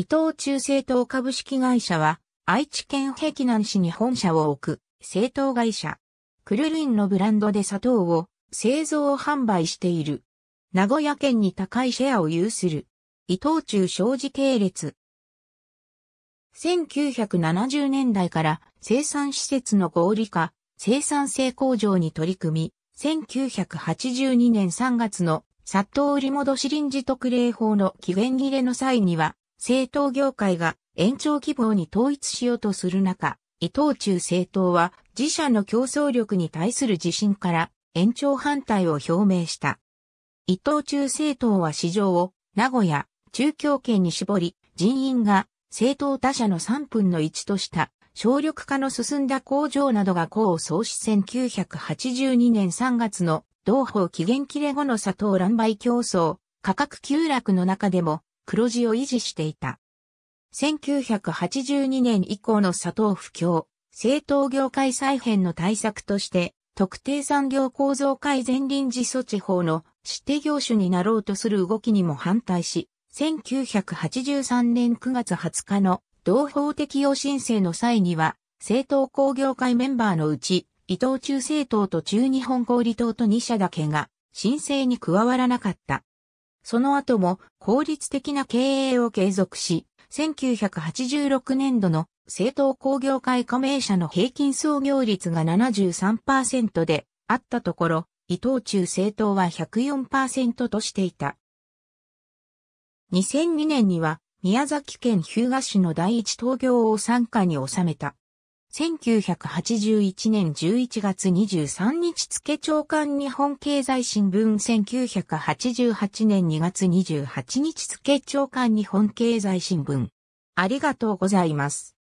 伊藤忠製糖株式会社は、愛知県碧南市に本社を置く、製糖会社。クルリンのブランドで砂糖を製造販売している。名古屋県に高いシェアを有する。伊藤忠商事系列。1970年代から生産施設の合理化、生産性向上に取り組み、1982年3月の砂糖売り戻し臨時特例法の期限切れの際には、政党業界が延長希望に統一しようとする中、伊藤忠政党は自社の競争力に対する自信から延長反対を表明した。伊藤忠政党は市場を名古屋、中京圏に絞り、人員が政党他社の3分の1とした省力化の進んだ工場などが功を創始1982年3月の同法期限切れ後の砂糖乱売競争、価格急落の中でも黒字を維持していた。1982年以降の佐藤不況、政党業界再編の対策として、特定産業構造改善臨時措置法の指定業種になろうとする動きにも反対し、1983年9月20日の同法適用申請の際には、政党工業会メンバーのうち、伊藤忠政党と中日本小売党と2社だけが申請に加わらなかった。その後も効率的な経営を継続し、1986年度の政党工業会加盟者の平均創業率が73%であったところ、伊藤忠政党は104%としていた。2002年には宮崎県日向市の第一東京を参加に収めた。1981年11月23日付長官日本経済新聞1988年2月28日付長官日本経済新聞ありがとうございます。